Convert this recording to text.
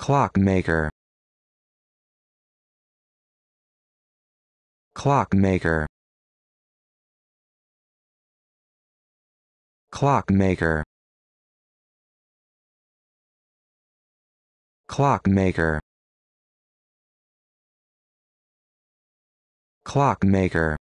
clockmaker clockmaker clockmaker clockmaker clockmaker